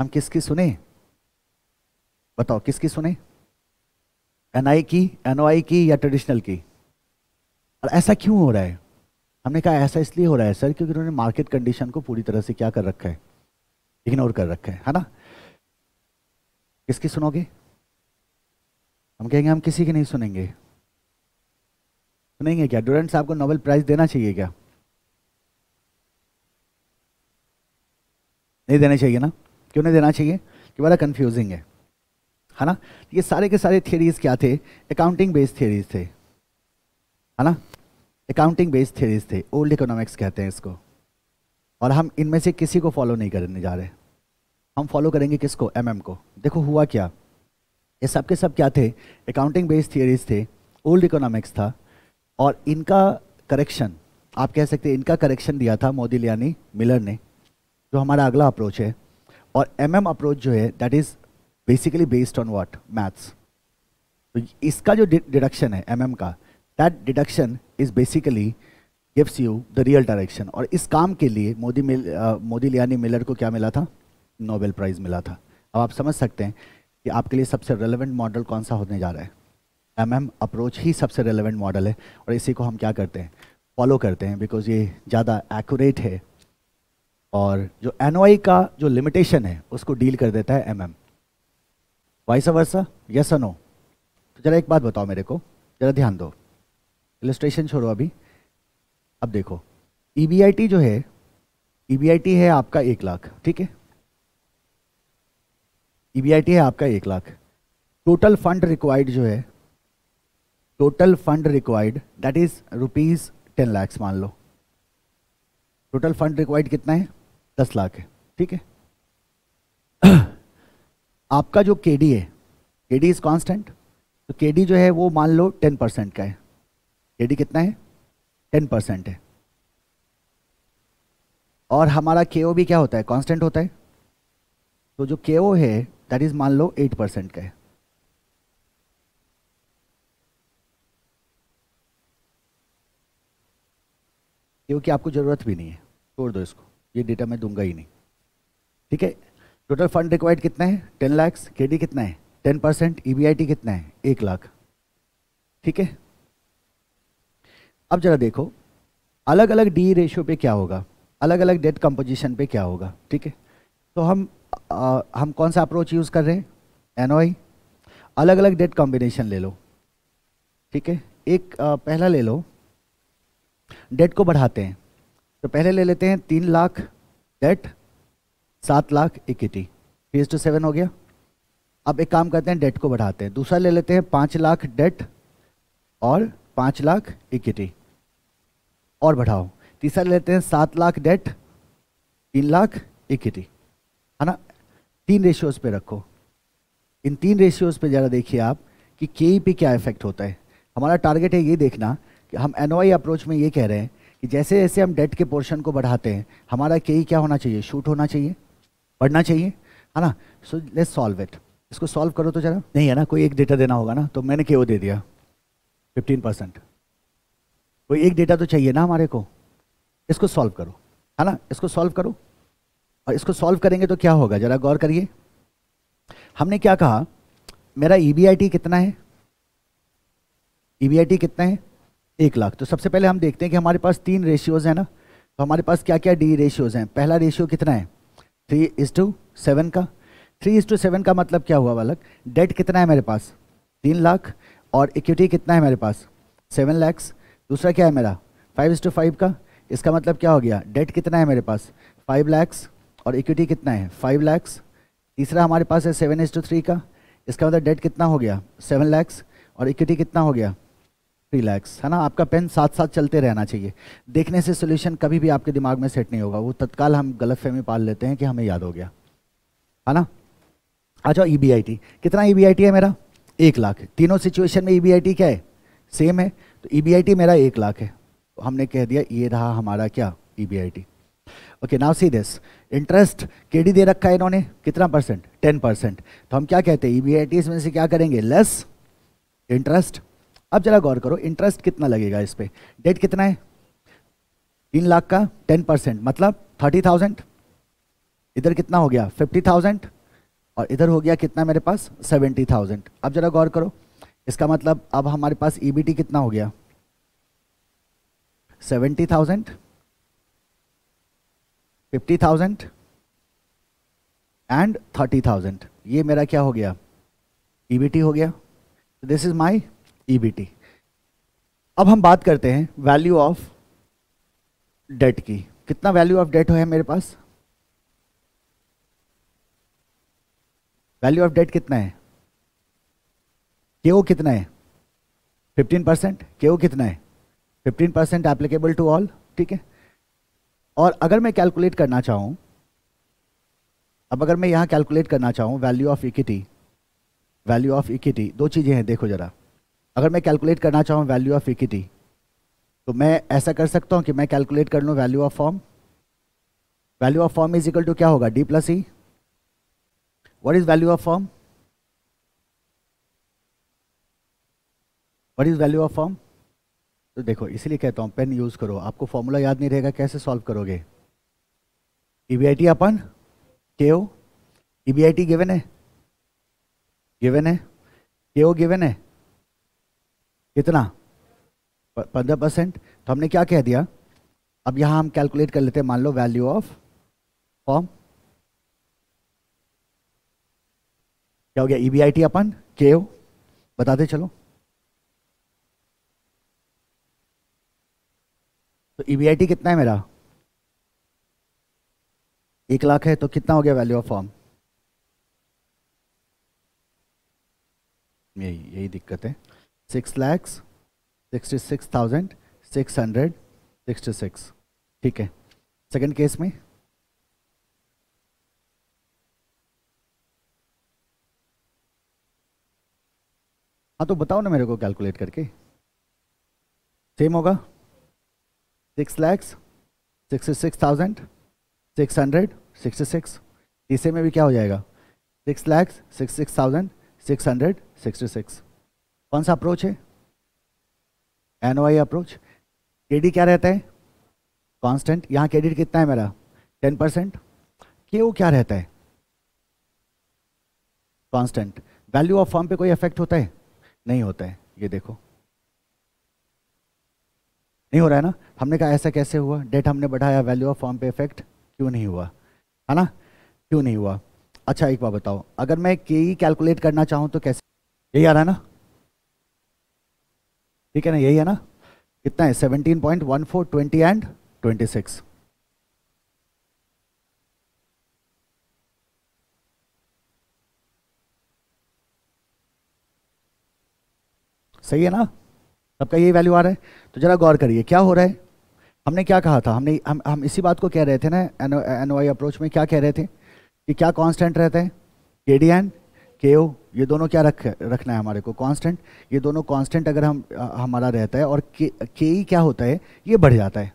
हम किसकी सुने बताओ किसकी सुने एनआई की एनओआई की या ट्रेडिशनल की और ऐसा क्यों हो रहा है हमने कहा ऐसा इसलिए हो रहा है सर क्योंकि उन्होंने मार्केट कंडीशन को पूरी तरह से क्या कर रखा है इग्नोर कर रखा है है ना किसकी सुनोगे हम कहेंगे हम किसी की नहीं सुनेंगे सुनेंगे क्या डोरेंट साहब को नोबेल प्राइज देना चाहिए क्या नहीं देना चाहिए ना क्यों नहीं देना चाहिए कि बड़ा कंफ्यूजिंग है है ना ये सारे के सारे थियरीज क्या थे अकाउंटिंग बेस्ड थियरीज थे है ना अकाउंटिंग बेस्ड थियरीज थे ओल्ड इकोनॉमिक्स कहते हैं इसको और हम इनमें से किसी को फॉलो नहीं करने जा रहे हम फॉलो करेंगे किसको एमएम को देखो हुआ क्या ये सब के सब क्या थे अकाउंटिंग बेस्ड थियरीज थे ओल्ड इकोनॉमिक्स था और इनका करेक्शन आप कह सकते हैं इनका करेक्शन दिया था मोदी लियानी मिलर ने जो हमारा अगला अप्रोच है और एम एम अप्रोच जो है that is basically based on what maths तो इसका जो डिडक्शन है एम एम का that deduction is basically gives you the real direction और इस काम के लिए मोदी मिल मोदी लियानी मिलर को क्या मिला था नोबेल प्राइज़ मिला था अब आप समझ सकते हैं कि आपके लिए सबसे रेलिवेंट मॉडल कौन सा होने जा रहा है एम एम अप्रोच ही सबसे रेलिवेंट मॉडल है और इसी को हम क्या करते हैं फॉलो करते हैं बिकॉज ये ज़्यादा एक्यूरेट है और जो एन का जो लिमिटेशन है उसको डील कर देता है M M vice versa yes अनो तो ज़रा एक बात बताओ मेरे को ज़रा ध्यान दो इलस्ट्रेशन छोड़ो अभी अब देखो ई e जो है ई e है आपका एक लाख ठीक है ईबीआईटी e है आपका एक लाख टोटल फंड रिक्वायर्ड जो है total fund required that is rupees ten lakhs मान लो टोटल फंड रिक्वायर्ड कितना है दस लाख है ठीक है आपका जो के डी है के डी इज कॉन्स्टेंट तो के डी जो है वो मान लो टेन परसेंट का है के डी कितना है टेन परसेंट है और हमारा के ओ भी क्या होता है कॉन्स्टेंट होता है तो जो के ओ है दैट इज मान लो एट परसेंट का है क्योंकि आपको ज़रूरत भी नहीं है छोड़ दो इसको ये डेटा मैं दूंगा ही नहीं ठीक है टोटल फंड रिक्वायर्ड कितना है टेन लैक्स के डी कितना है टेन परसेंट ई कितना है एक लाख ठीक है अब जरा देखो अलग अलग डी रेशियो पे क्या होगा अलग अलग डेट कंपोजिशन पे क्या होगा ठीक है तो हम आ, हम कौन सा अप्रोच यूज़ कर रहे हैं एनओ अलग अलग डेट कॉम्बिनेशन ले लो ठीक है एक आ, पहला ले लो डेट को बढ़ाते हैं तो पहले ले लेते हैं तीन लाख डेट सात lakh equity phase to seven हो गया अब एक काम करते हैं डेट को बढ़ाते हैं दूसरा ले लेते हैं पाँच लाख डेट और पाँच लाख इक्विटी और बढ़ाओ तीसरा लेते हैं सात लाख डेट तीन लाख इक्विटी है ना तीन रेशियोज पे रखो इन तीन रेशियोज पे ज़रा देखिए आप कि के पे e क्या इफेक्ट होता है हमारा टारगेट है ये देखना कि हम एन अप्रोच में ये कह रहे हैं कि जैसे जैसे हम डेट के पोर्शन को बढ़ाते हैं हमारा के e क्या होना चाहिए शूट होना चाहिए बढ़ना चाहिए है ना सो लेट सॉल्व इट इसको सॉल्व करो तो जरा नहीं है ना कोई एक डेटा देना होगा ना तो मैंने के दे दिया फिफ्टीन परसेंट कोई एक डेटा तो चाहिए ना हमारे को इसको सॉल्व करो है ना इसको सॉल्व करो और इसको सॉल्व करेंगे तो क्या होगा जरा गौर करिए हमने क्या कहा मेरा ई e कितना है ई e कितना है एक लाख तो सबसे पहले हम देखते हैं कि हमारे पास तीन रेशियोज़ हैं ना तो हमारे पास क्या क्या डी रेशियोज़ हैं पहला रेशियो कितना है थ्री इज टू सेवन का थ्री इज टू सेवन का मतलब क्या हुआ बालक डेट कितना है मेरे पास तीन लाख और इक्विटी कितना है मेरे पास सेवन लैक्स दूसरा क्या है मेरा फाइव इज टू फाइव का इसका मतलब क्या हो गया डेट कितना है मेरे पास फाइव लैक्स और इक्विटी कितना है फाइव लैक्स तीसरा हमारे पास है सेवन एज टू थ्री का इसका मतलब डेट कितना हो गया सेवन लैक्स और इक्विटी कितना हो गया थ्री लैक्स है ना आपका पेन साथ साथ चलते रहना चाहिए देखने से सोल्यूशन कभी भी आपके दिमाग में सेट नहीं होगा वो तत्काल हम गलत फहमी पाल लेते हैं कि हमें याद हो गया है ना अच्छा ई e कितना ई बी आई टी है मेरा एक लाख तीनों सिचुएशन में ई बी आई टी क्या है सेम है तो ई बी आई टी मेरा एक लाख है तो हमने कह दिया ये रहा हमारा क्या E B I T okay now see this interest K D दे रखा है इन्होंने कितना परसेंट टेन परसेंट तो हम क्या कहते हैं ईबीआईटीज e में से क्या करेंगे लेस इंटरेस्ट अब जरा गौर करो इंटरेस्ट कितना लगेगा इस पर डेट कितना है तीन लाख का टेन परसेंट मतलब थर्टी थाउजेंड इधर कितना हो गया फिफ्टी थाउजेंड और इधर हो गया कितना मेरे पास सेवेंटी थाउजेंड अब जरा गौर करो इसका मतलब अब हमारे पास ई e कितना हो गया seventy thousand fifty thousand and thirty thousand ये मेरा क्या हो गया ई e हो गया दिस इज माई ई अब हम बात करते हैं वैल्यू ऑफ डेट की कितना वैल्यू ऑफ डेट है मेरे पास वैल्यू ऑफ डेट कितना है के ओ कितना है फिफ्टीन परसेंट के ओ कितना है fifteen percent applicable to all ठीक है और अगर मैं कैलकुलेट करना चाहूं अब अगर मैं यहां कैलकुलेट करना चाहूँ value of equity value of equity दो चीज़ें हैं देखो ज़रा अगर मैं कैलकुलेट करना चाहूं वैल्यू ऑफ इक्विटी तो मैं ऐसा कर सकता हूं कि मैं कैलकुलेट कर लूँ value of firm value of firm is equal to क्या होगा D plus E what is value of firm what is value of firm तो देखो इसलिए कहता हूँ पेन यूज़ करो आपको फॉर्मूला याद नहीं रहेगा कैसे सॉल्व करोगे ई B I T upon K O E B I T given है गिवेन है के ओ गिवेन है कितना पंद्रह परसेंट तो हमने क्या कह दिया अब यहाँ हम कैलकुलेट कर लेते हैं मान लो वैल्यू ऑफ फॉर्म क्या हो गया ई B I T upon K ओ बताते चलो तो ईवीआईटी e कितना है मेरा एक लाख है तो कितना हो गया वैल्यू ऑफ फॉर्म यही यही दिक्कत है six lakhs sixty six thousand six hundred sixty six ठीक है सेकंड केस में हाँ तो बताओ ना मेरे को कैलकुलेट करके सेम होगा six lakhs sixty six thousand six hundred sixty six तीसरे में भी क्या हो जाएगा six lakhs six six thousand six hundred sixty six कौन सा अप्रोच है N O I approach K D क्या रहता है कांस्टेंट यहाँ के डी कितना है मेरा टेन परसेंट के ओ क्या रहता है कांस्टेंट वैल्यू ऑफ फॉर्म पे कोई इफेक्ट होता है नहीं होता है ये देखो नहीं हो रहा है ना हमने कहा ऐसा कैसे हुआ डेट हमने बढ़ाया वैल्यू ऑफ फॉर्म पे इफेक्ट क्यों नहीं हुआ है ना क्यों नहीं हुआ अच्छा एक बार बताओ अगर मैं के ई कैलकुलेट करना चाहूँ तो कैसे यही आ रहा है ना ठीक है ना यही है ना कितना है seventeen point one four twenty and twenty six सही है ना सबका यही वैल्यू आ रहा है तो ज़रा गौर करिए क्या हो रहा है हमने क्या कहा था हमने हम हम इसी बात को कह रहे थे ना एन ओ अप्रोच में क्या कह रहे थे कि क्या कांस्टेंट रहते हैं के डी एन के ओ ये दोनों क्या रख रखना है हमारे को कांस्टेंट ये दोनों कांस्टेंट अगर हम हमारा रहता है और के के ई क्या होता है ये बढ़ जाता है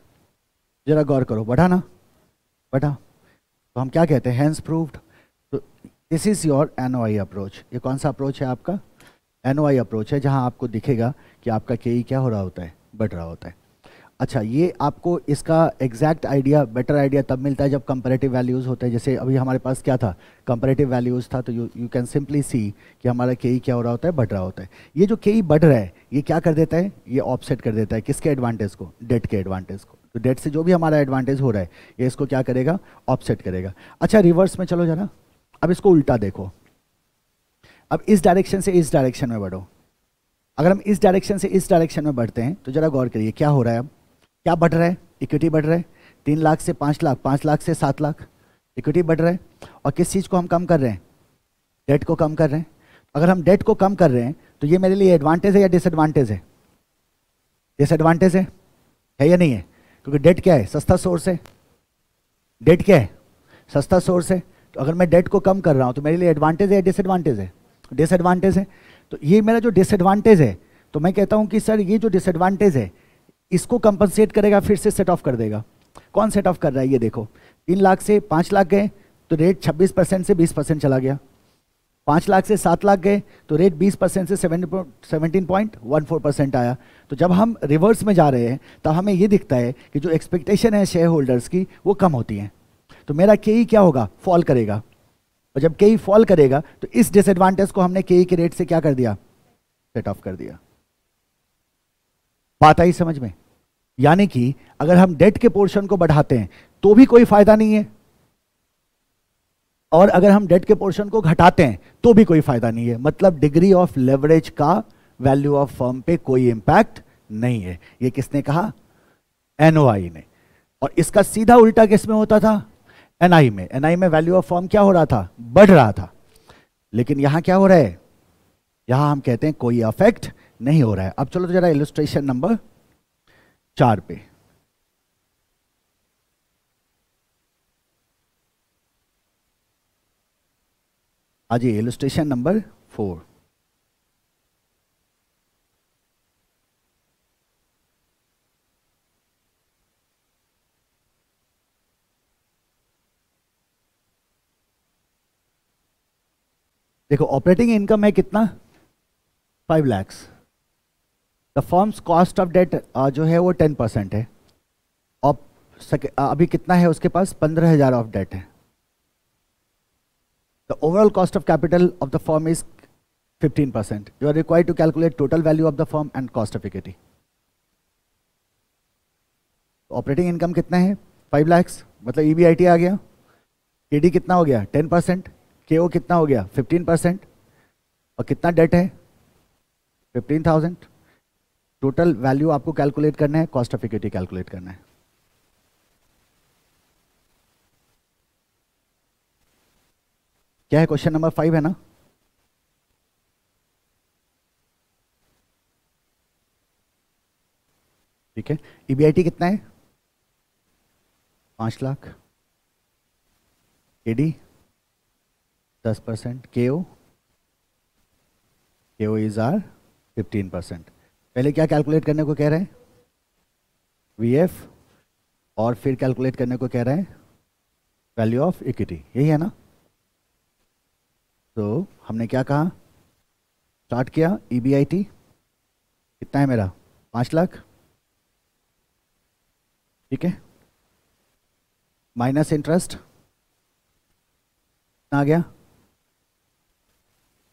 ज़रा गौर करो बढ़ा ना बढ़ा तो हम क्या कहते हैं हैंस प्रूव्ड तो this is your N approach ये कौन सा अप्रोच है आपका एन अप्रोच है जहाँ आपको दिखेगा कि आपका के e क्या हो रहा होता है बढ़ रहा होता है अच्छा ये आपको इसका एग्जैक्ट आइडिया बेटर आइडिया तब मिलता है जब कंपेरेटिव वैल्यूज़ होते हैं जैसे अभी हमारे पास क्या था कंपेरेटिव वैल्यूज़ था तो you you can simply see कि हमारा के e क्या हो रहा होता है बढ़ रहा होता है ये जो के e बढ़ रहा है ये क्या कर देता है ये ऑफसेट कर देता है किसके एडवांटेज को डेट के एडवांटेज को तो डेट से जो भी हमारा एडवांटेज हो रहा है ये इसको क्या करेगा ऑफसेट करेगा अच्छा रिवर्स में चलो जरा अब इसको उल्टा देखो अब इस डायरेक्शन से इस डायरेक्शन में बढ़ो अगर हम इस डायरेक्शन से इस डायरेक्शन में बढ़ते हैं तो ज़रा गौर करिए क्या हो रहा है अब क्या बढ़ रहा है इक्विटी बढ़ रहा है तीन लाख से पाँच लाख पाँच लाख से सात लाख इक्विटी बढ़ रहा है और किस चीज़ को हम कम कर रहे हैं डेट को कम कर रहे हैं अगर हम डेट को कम कर रहे हैं तो ये मेरे लिए एडवांटेज है या डिसएडवांटेज है डिसएडवांटेज है है या नहीं है क्योंकि डेट क्या है सस्ता सोर्स है डेट क्या है सस्ता सोर्स है तो अगर मैं डेट को कम कर रहा हूँ तो मेरे लिए एडवांटेज है या डिसएडवांटेज है डिसएडवांटेज है तो ये मेरा जो डिसएडवांटेज है तो मैं कहता हूँ कि सर ये जो डिसएडवांटेज है इसको कंपनसेट करेगा फिर से सेट ऑफ कर देगा कौन सेट ऑफ कर रहा है ये देखो तीन लाख से पाँच लाख गए तो रेट छब्बीस परसेंट से बीस परसेंट चला गया पाँच लाख से सात लाख गए तो रेट बीस परसेंट से seventeen point one four percent आया तो जब हम रिवर्स में जा रहे हैं तब हमें ये दिखता है कि जो एक्सपेक्टेशन है शेयर होल्डर्स की वो कम होती हैं तो मेरा के e क्या होगा फॉल करेगा और जब के फॉल करेगा तो इस डिसएडवांटेज को हमने के के रेट से क्या कर दिया सेट ऑफ कर दिया बात आई समझ में यानी कि अगर हम डेट के पोर्शन को बढ़ाते हैं तो भी कोई फायदा नहीं है और अगर हम डेट के पोर्शन को घटाते हैं तो भी कोई फायदा नहीं है मतलब डिग्री ऑफ लेवरेज का वैल्यू ऑफ फर्म पे कोई इंपैक्ट नहीं है ये किसने कहा एनओआई ने और इसका सीधा उल्टा किसमें होता था एनआई में एनआई में वैल्यू ऑफ फॉर्म क्या हो रहा था बढ़ रहा था लेकिन यहां क्या हो रहा है यहां हम कहते हैं कोई अफेक्ट नहीं हो रहा है अब चलो तो जरा इलस्ट्रेशन नंबर चार पे आज इलस्ट्रेशन नंबर फोर देखो ऑपरेटिंग इनकम है कितना five lakhs the firm's cost of debt जो है वो टेन परसेंट है और अभी कितना है उसके पास पंद्रह हज़ार ऑफ डेट है the overall cost of capital of the firm is fifteen percent you are required to calculate total value of the firm and cost of equity operating income कितना है फाइव लैक्स मतलब ई e आ गया के कितना हो गया टेन परसेंट के ओ कितना हो गया फिफ्टीन परसेंट और कितना डेट है फिफ्टीन थाउजेंड टोटल वैल्यू आपको कैलकुलेट करना है कॉस्ट ऑफ इक्विटी कैलकुलेट करना है क्या है क्वेश्चन नंबर फाइव है ना ठीक है ईबीआईटी e कितना है पांच लाख एडी 10 परसेंट के ओ के ओ इज आर 15 परसेंट पहले क्या कैलकुलेट करने को कह रहे हैं वी एफ और फिर कैलकुलेट करने को कह रहे हैं वैल्यू ऑफ इक्विटी यही है ना तो हमने क्या कहा स्टार्ट किया ई बी आई टी कितना है मेरा पाँच लाख ठीक है माइनस इंटरेस्ट कितना आ गया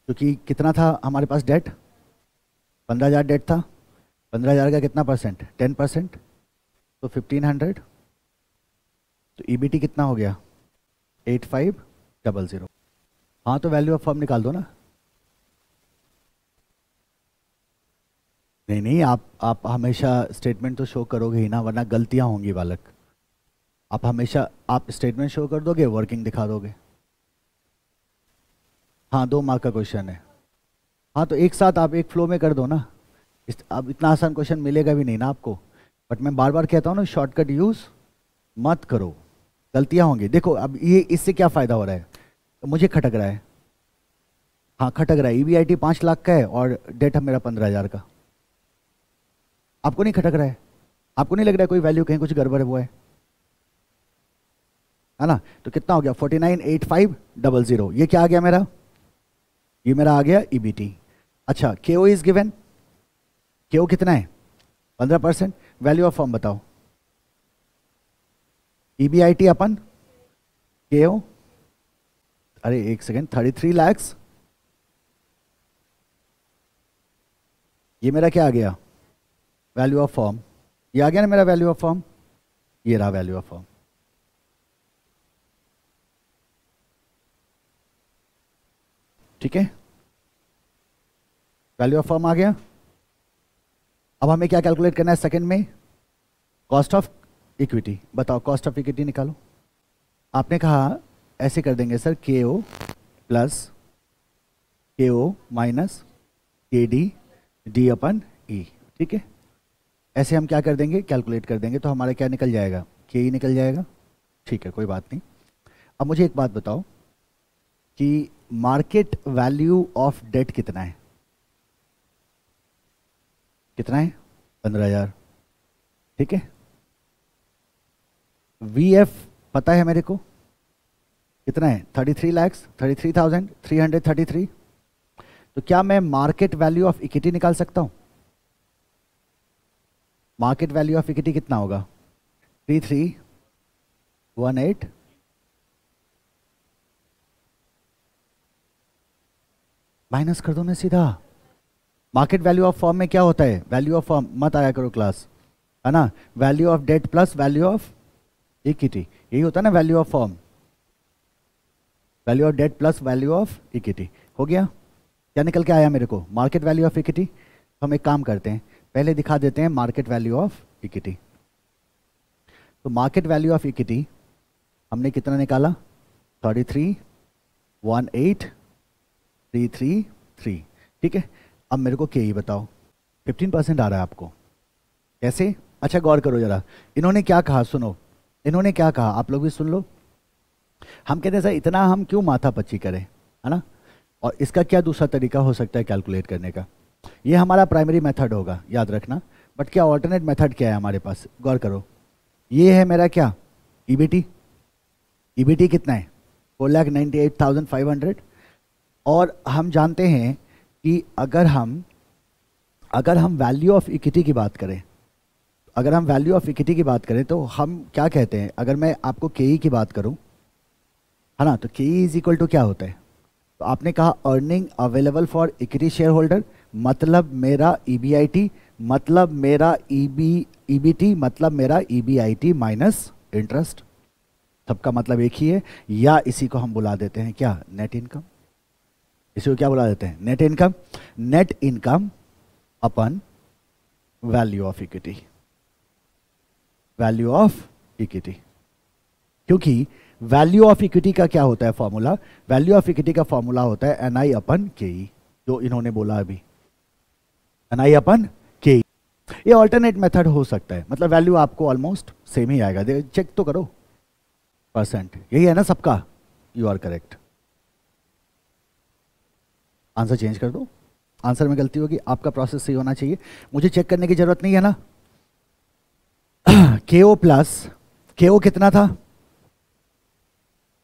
क्योंकि कितना था हमारे पास डेट पंद्रह हज़ार डेट था पंद्रह हज़ार का कितना परसेंट टेन परसेंट तो फिफ्टीन हंड्रेड तो ई e कितना हो गया एट फाइव डबल ज़ीरो हाँ तो वैल्यू ऑफ फॉर्म निकाल दो ना नहीं नहीं आप आप हमेशा स्टेटमेंट तो शो करोगे ही ना वरना गलतियाँ होंगी बालक आप हमेशा आप स्टेटमेंट शो कर दोगे वर्किंग दिखा दोगे हाँ दो मार्क का क्वेश्चन है हाँ तो एक साथ आप एक फ्लो में कर दो ना इस अब इतना आसान क्वेश्चन मिलेगा भी नहीं ना आपको बट मैं बार बार कहता हूँ ना शॉर्टकट यूज़ मत करो गलतियाँ होंगी देखो अब ये इससे क्या फ़ायदा हो रहा है तो मुझे खटक रहा है हाँ खटक रहा है ई बी आई टी पाँच लाख का है और है मेरा पंद्रह हज़ार का आपको नहीं खटक रहा है आपको नहीं लग रहा है कोई वैल्यू कहीं कुछ गड़बड़ हुआ है है ना तो कितना हो गया forty nine eight five double zero ये क्या आ गया मेरा ये मेरा आ गया ईबीटी e अच्छा के ओ इज गिवेन के ओ कितना है पंद्रह परसेंट वैल्यू ऑफ फॉर्म बताओ ईबीआईटी e अपन के ओ अरे एक सेकेंड थर्टी थ्री लैक्स ये मेरा क्या आ गया वैल्यू ऑफ फॉर्म ये आ गया ना मेरा वैल्यू ऑफ फॉर्म ये रहा वैल्यू ऑफ फॉर्म ठीक है वैल्यू ऑफ फॉर्म आ गया अब हमें क्या कैलकुलेट करना है सेकंड में कॉस्ट ऑफ इक्विटी बताओ कॉस्ट ऑफ इक्विटी निकालो आपने कहा ऐसे कर देंगे सर के O plus K O minus K D D अपन ई ठीक है ऐसे हम क्या कर देंगे कैलकुलेट कर देंगे तो हमारा क्या निकल जाएगा के ई e निकल जाएगा ठीक है कोई बात नहीं अब मुझे एक बात बताओ कि मार्केट वैल्यू ऑफ डेट कितना है कितना है पंद्रह हजार ठीक है वी एफ पता है मेरे को कितना है thirty three lakhs thirty three thousand three hundred thirty three तो क्या मैं मार्केट वैल्यू ऑफ इक्विटी निकाल सकता हूं मार्केट वैल्यू ऑफ इक्विटी कितना होगा three three one eight minus कर दो ना सीधा मार्केट वैल्यू ऑफ फॉर्म में क्या होता है वैल्यू ऑफ फॉर्म मत आया करो क्लास है ना value of debt plus value of equity यही होता है ना value of firm value of debt plus value of equity हो गया क्या निकल के आया मेरे को मार्केट वैल्यू ऑफ इक्विटी हम एक काम करते हैं पहले दिखा देते हैं मार्केट वैल्यू ऑफ इक्विटी तो मार्केट वैल्यू ऑफ इक्विटी हमने कितना निकाला thirty three one eight three three three ठीक है अब मेरे को के ही e बताओ फिफ्टीन परसेंट आ रहा है आपको कैसे अच्छा गौर करो ज़रा इन्होंने क्या कहा सुनो इन्होंने क्या कहा आप लोग भी सुन लो हम कहते हैं सर इतना हम क्यों माथा पच्ची करें है ना और इसका क्या दूसरा तरीका हो सकता है कैलकुलेट करने का ये हमारा प्राइमरी मेथड होगा याद रखना बट क्या ऑल्टरनेट मेथड क्या है हमारे पास गौर करो ये है मेरा क्या E B T E B T कितना है four lakh ninety eight thousand five hundred और हम जानते हैं कि अगर हम अगर हम वैल्यू ऑफ इक्विटी की बात करें अगर हम वैल्यू ऑफ इक्विटी की बात करें तो हम क्या कहते हैं अगर मैं आपको के e की बात करूं है ना तो के इज इक्वल टू क्या होता है तो आपने कहा earning available for equity share holder मतलब मेरा ई e मतलब मेरा ई e बी मतलब मेरा ई माइनस इंटरेस्ट सबका मतलब एक ही है या इसी को हम बुला देते हैं क्या नेट इनकम इसे क्या बोला देते हैं नेट इनकम नेट इनकम अपन value of equity value of equity क्योंकि वैल्यू ऑफ इक्विटी का क्या होता है फॉर्मूला वैल्यू ऑफ इक्विटी का फॉर्मूला होता है एन आई अपन के ई जो इन्होंने बोला अभी एन आई अपन के ई ये ऑल्टरनेट मेथड हो सकता है मतलब वैल्यू आपको ऑलमोस्ट सेम ही आएगा चेक तो करो परसेंट यही है ना सबका you are correct answer change कर दो आंसर में गलती होगी आपका प्रोसेस सही होना चाहिए मुझे चेक करने की ज़रूरत नहीं है ना के ओ प्लस के ओ कितना था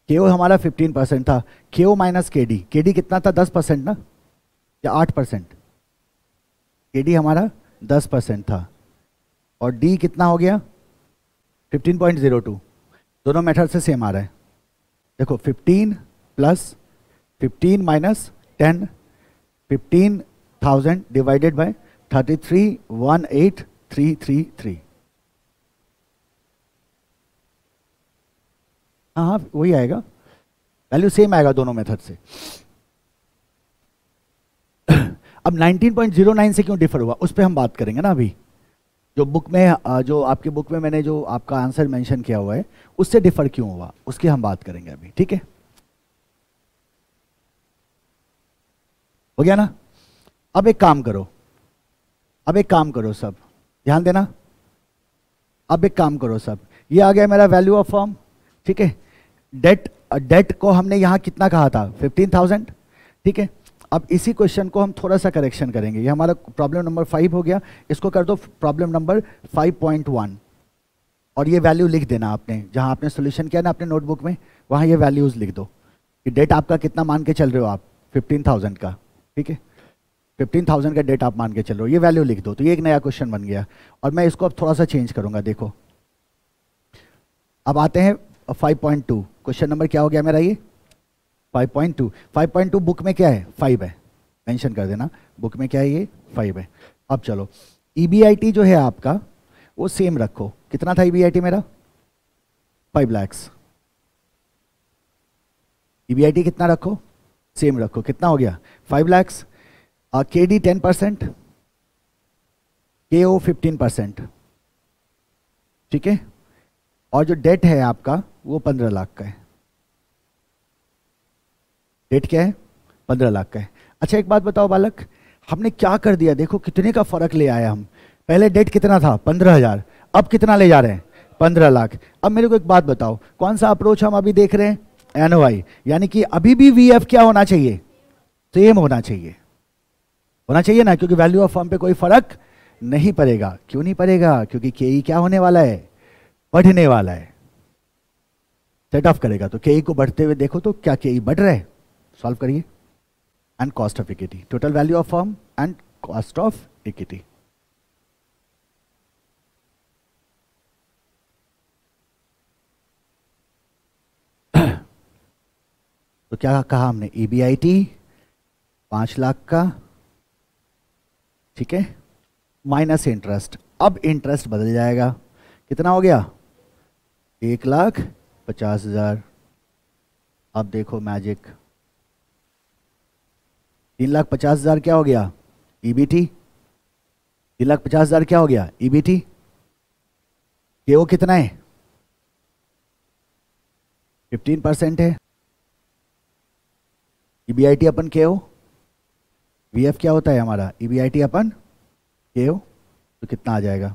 के ओ हमारा 15 परसेंट था K O minus K D K D कितना था 10 परसेंट ना या 8 परसेंट के डी हमारा 10 परसेंट था और डी कितना हो गया 15.02 दोनों मेथड से सेम आ रहा है देखो 15 plus 15 minus ten fifteen thousand divided by thirty three one eight three three three हाँ वही आएगा वैल्यू सेम आएगा दोनों मेथड से अब 19.09 से क्यों डिफर हुआ उस पर हम बात करेंगे ना अभी जो बुक में जो आपकी बुक में मैंने जो आपका आंसर मेंशन किया हुआ है उससे डिफर क्यों हुआ उसकी हम बात करेंगे अभी ठीक है हो गया ना अब एक काम करो अब एक काम करो सब ध्यान देना अब एक काम करो सब ये आ गया मेरा वैल्यू ऑफ फॉर्म ठीक है डेट डेट को हमने यहाँ कितना कहा था फिफ्टीन थाउजेंड ठीक है अब इसी क्वेश्चन को हम थोड़ा सा करेक्शन करेंगे ये हमारा प्रॉब्लम नंबर फाइव हो गया इसको कर दो problem number five point one और ये वैल्यू लिख देना आपने जहाँ आपने सोल्यूशन किया ना अपने नोटबुक में वहाँ ये वैल्यूज़ लिख दो कि डेट आपका कितना मान के चल रहे हो आप फिफ्टीन थाउजेंड का ठीक है फिफ्टीन थाउजेंड का डेट आप मान के चलो ये वैल्यू लिख दो तो ये एक नया क्वेश्चन बन गया और मैं इसको अब थोड़ा सा चेंज करूंगा देखो अब आते हैं 5.2 क्वेश्चन नंबर क्या हो गया मेरा ये 5.2 5.2 बुक में क्या है फाइव है मेंशन कर देना बुक में क्या है ये फाइव है अब चलो ई e जो है आपका वो सेम रखो कितना था ई e मेरा फाइव लैक्स ई कितना रखो सेम रखो कितना हो गया फाइव लैक्स के डी टेन परसेंट के ओ फिफ्टीन परसेंट ठीक है और जो डेट है आपका वो पंद्रह लाख का है डेट क्या है पंद्रह लाख का है अच्छा एक बात बताओ बालक हमने क्या कर दिया देखो कितने का फर्क ले आया हम पहले डेट कितना था पंद्रह हजार अब कितना ले जा रहे हैं पंद्रह लाख अब मेरे को एक बात बताओ कौन सा अप्रोच हम अभी देख रहे हैं एन वाई यानी कि अभी भी वी एफ क्या होना चाहिए सेम होना चाहिए होना चाहिए ना क्योंकि वैल्यू ऑफ फॉर्म पे कोई फर्क नहीं पड़ेगा क्यों नहीं पड़ेगा क्योंकि के e क्या होने वाला है बढ़ने वाला है सेट ऑफ करेगा तो के ई e को बढ़ते हुए देखो तो क्या के ई e बढ़ रहा है सॉल्व करिए and cost of equity total value of firm and cost of equity तो क्या कहा हमने ई बी आई टी पांच लाख का ठीक है माइनस इंटरेस्ट अब इंटरेस्ट बदल जाएगा कितना हो गया एक लाख पचास हज़ार अब देखो मैजिक तीन लाख पचास हज़ार क्या हो गया ईबीटी e तीन लाख पचास हज़ार क्या हो गया ई बी टी के वो कितना है फिफ्टीन परसेंट है ईबीआईटी e अपन के ओ वीएफ क्या होता है हमारा ईबीआईटी e अपन के ओ तो कितना आ जाएगा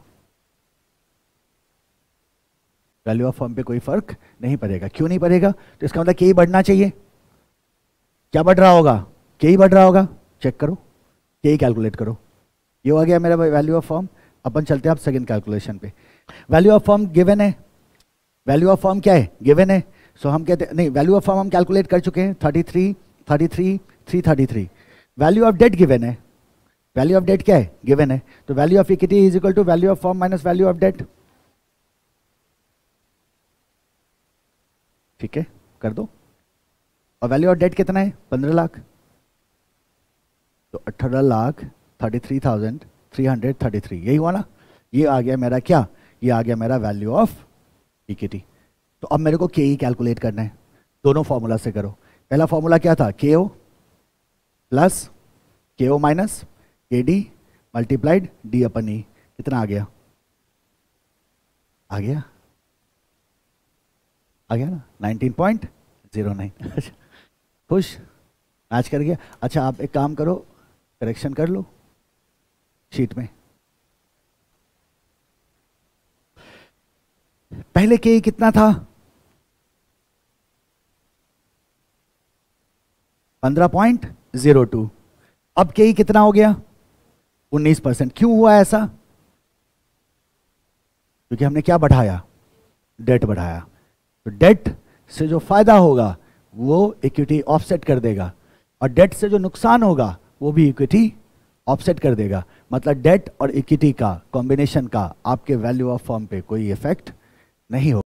वैल्यू ऑफ फॉर्म पे कोई फर्क नहीं पड़ेगा क्यों नहीं पड़ेगा तो इसका मतलब के ही e बढ़ना चाहिए क्या बढ़ रहा होगा के ही बढ़ रहा होगा चेक करो के ही कैलकुलेट करो ये हो गया मेरा वैल्यू ऑफ फॉर्म अपन चलते हैं आप सेकेंड कैलकुलेशन पे वैल्यू ऑफ फॉर्म गिवन है वैल्यू ऑफ फॉर्म क्या है गिवन है सो so हम कहते नहीं वैल्यू ऑफ फॉर्म हम कैलकुलेट कर चुके हैं thirty three thirty three three thirty three value of debt given है वैल्यू ऑफ डेट क्या है गिवन है तो value of equity is equal to value of firm minus value of debt ठीक है कर दो और वैल्यू ऑफ डेट कितना है पंद्रह लाख तो अठारह lakh thirty three thousand three hundred thirty three यही हुआ ना ये आ गया मेरा क्या ये आ गया मेरा वैल्यू ऑफ इक्विटी तो अब मेरे को के ही कैलकुलेट करना है दोनों फॉर्मूला से करो पहला फॉर्मूला क्या था K O plus K O minus K D multiplied D अपन ई कितना आ गया आ गया आ गया ना नाइनटीन पॉइंट जीरो नाइन खुश मैच कर गया अच्छा आप एक काम करो करेक्शन कर लो शीट में पहले के e कितना था पंद्रह पॉइंट जीरो टू अब के ही कितना हो गया उन्नीस परसेंट क्यों हुआ ऐसा क्योंकि हमने क्या बढ़ाया डेट बढ़ाया तो डेट से जो फायदा होगा वो इक्विटी ऑफसेट कर देगा और डेट से जो नुकसान होगा वो भी इक्विटी ऑफसेट कर देगा मतलब डेट और इक्विटी का कॉम्बिनेशन का आपके वैल्यू ऑफ फॉर्म पे कोई इफेक्ट नहीं होगा